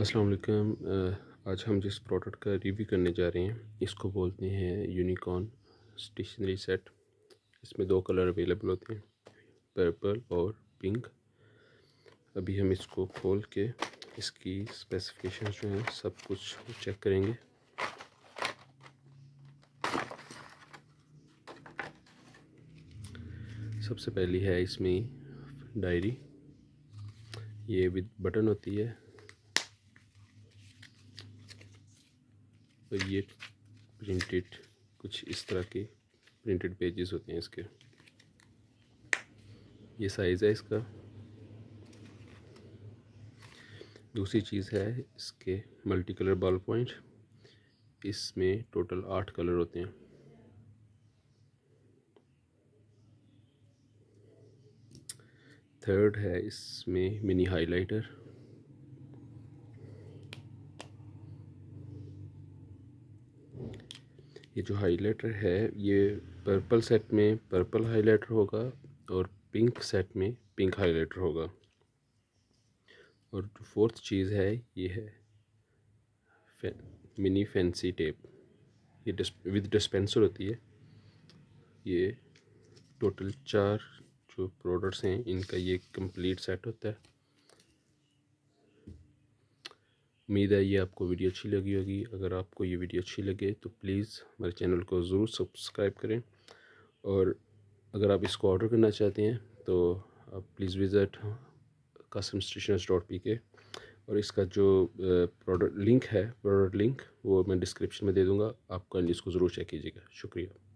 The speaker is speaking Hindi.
असलम आज हम जिस प्रोडक्ट का रिव्यू करने जा रहे हैं इसको बोलते हैं यूनिकॉर्न स्टेशनरी सेट इसमें दो कलर अवेलेबल होते हैं पर्पल और पिंक अभी हम इसको खोल के इसकी स्पेसिफिकेशन जो हैं सब कुछ चेक करेंगे सबसे पहली है इसमें डायरी ये विद बटन होती है तो ये प्रिंटेड कुछ इस तरह के प्रिंटेड पेजेस होते हैं इसके ये साइज़ है इसका दूसरी चीज़ है इसके मल्टी कलर बॉल पॉइंट इसमें टोटल आठ कलर होते हैं थर्ड है इसमें मिनी हाइलाइटर ये जो हाइलाइटर है ये पर्पल सेट में पर्पल हाइलाइटर होगा और पिंक सेट में पिंक हाइलाइटर होगा और जो फोर्थ चीज़ है ये है फे, मिनी फैंसी टेप ये डिस, विद डिस्पेंसर होती है ये टोटल चार जो प्रोडक्ट्स हैं इनका ये कंप्लीट सेट होता है उम्मीद है ये आपको वीडियो अच्छी लगी होगी अगर आपको ये वीडियो अच्छी लगे तो प्लीज़ हमारे चैनल को ज़रूर सब्सक्राइब करें और अगर आप इसको ऑर्डर करना चाहते हैं तो आप please visit Kasam stationers dot P K और इसका जो प्रोडक्ट लिंक है प्रोडक्ट लिंक वो मैं डिस्क्रिप्शन में दे दूँगा आप कल इसको ज़रूर चेक कीजिएगा शुक्रिया